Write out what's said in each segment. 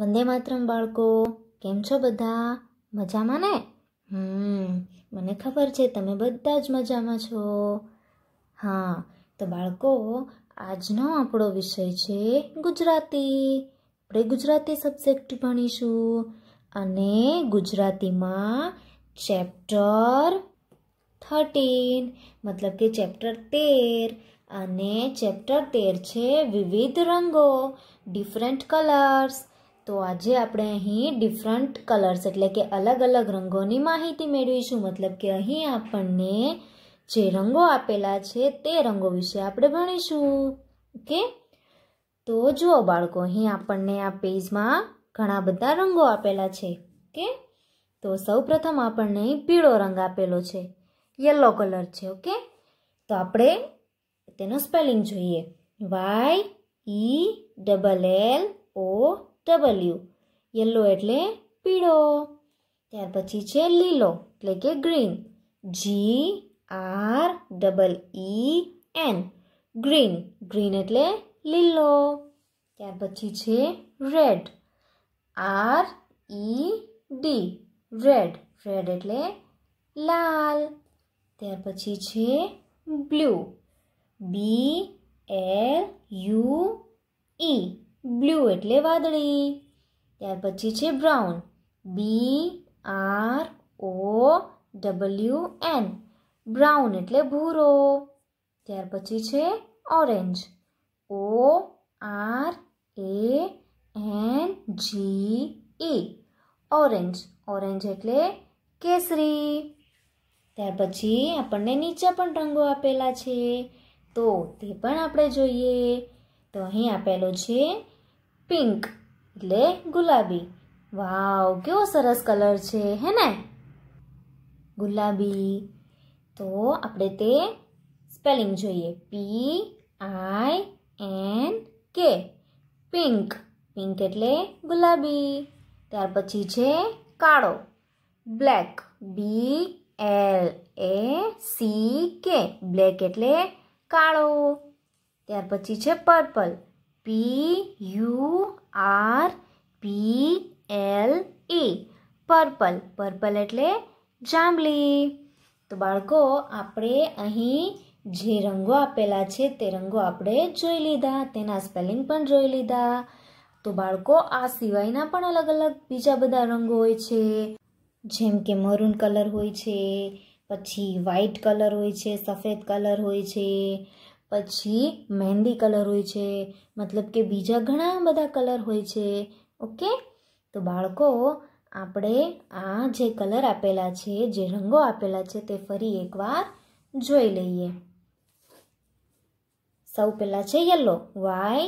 વંદે માતરમ બાળકો કેમ છો બધા મજામાં ને હમ મને ખબર છે તમે બધા જ મજામાં છો હા તો બાળકો આજનો આપણો વિષય છે ગુજરાતી આપણે ગુજરાતી સબ્જેક્ટ ભણીશું અને ગુજરાતીમાં ચેપ્ટર થર્ટીન મતલબ કે ચેપ્ટર તેર અને ચેપ્ટર તેર છે વિવિધ રંગો ડિફરન્ટ કલર્સ તો આજે આપણે અહીં ડિફરન્ટ કલર્સ એટલે કે અલગ અલગ રંગોની માહિતી મેળવીશું મતલબ કે અહીં આપણને જે રંગો આપેલા છે તે રંગો વિશે આપણે ભણીશું ઓકે તો જુઓ બાળકો અહીં આપણને આ પેજમાં ઘણા બધા રંગો આપેલા છે ઓકે તો સૌપ્રથમ આપણને અહીં પીળો રંગ આપેલો છે યલો કલર છે ઓકે તો આપણે તેનો સ્પેલિંગ જોઈએ Y E double L O W yellow એટલે પીળો ત્યાર પછી છે લીલો એટલે કે green G R double E N green green એટલે લીલો ત્યાર પછી છે red R E D red red એટલે લાલ ત્યાર પછી છે blue B L U E blue એટલે વાદળી ત્યાર પછી છે brown B R O W N brown એટલે ભૂરો ત્યાર પછી છે orange O R A N G E orange orange એટલે કેસરી ત્યાર પછી આપણને નીચે પણ રંગો આપેલા છે તો તે પણ આપણે જોઈએ તો અહીં આપેલો છે પિંક એટલે ગુલાબી વાવ કેવો સરસ કલર છે હે ને ગુલાબી તો આપણે તે સ્પેલિંગ જોઈએ P I N K pink pink એટલે ગુલાબી ત્યાર પછી છે કાળો black B L A C K black એટલે કાળો ત્યાર પછી છે purple P U R P L A purple purple એટલે જાંબલી તો બાળકો આપણે અહીં જે રંગો આપેલા છે તે રંગો આપણે જોઈ લીધા તેના સ્પેલિંગ પણ જોઈ લીધા તો બાળકો આ સિવાયના પણ અલગ અલગ બીજા બધા રંગો હોય છે જેમ કે મરૂન કલર હોય છે પછી વ્હાઈટ કલર હોય છે સફેદ કલર હોય છે પછી મેન્ડી કલર હોય છે મતલબ કે બીજા ઘણા બધા કલર હોય છે ઓકે તો બાળકો આપણે આ જે કલર આપેલા છે જે રંગો આપેલા છે તે ફરી એકવાર જોઈ લઈએ સૌ પહેલા છે yellow Y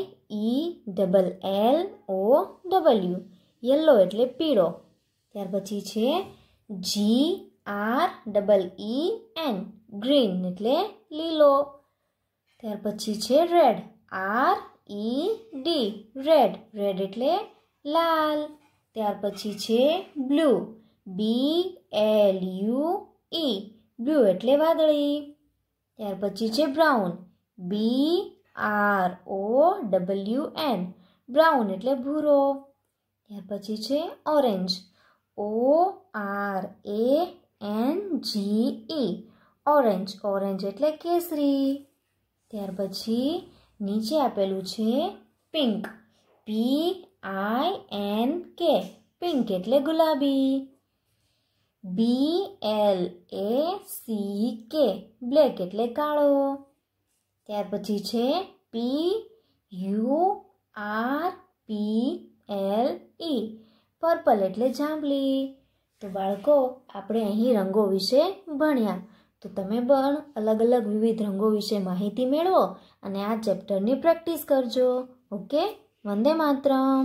E D B L O W yellow એટલે પીળો ત્યાર પછી છે G R D B L N green એટલે લીલો त्यार पी red R E D red red एट्ले लाल त्यार पी blue B L U E blue एट्ले वी त्यार पी brown B R O W N brown एट भूरो त्यार पी orange O R A N G E orange orange एट केसरी ત્યાર પછી નીચે આપેલું છે pink P I N K pink એટલે ગુલાબી B L A C K black એટલે કાળો ત્યાર પછી છે P U R P L E purple એટલે જાંબલી તો બાળકો આપણે અહીં રંગો વિશે ભણ્યા તો તમે પણ અલગ અલગ વિવિધ રંગો વિશે માહિતી મેળવો અને આ ચેપ્ટરની પ્રેક્ટિસ કરજો ઓકે વંદે માતરમ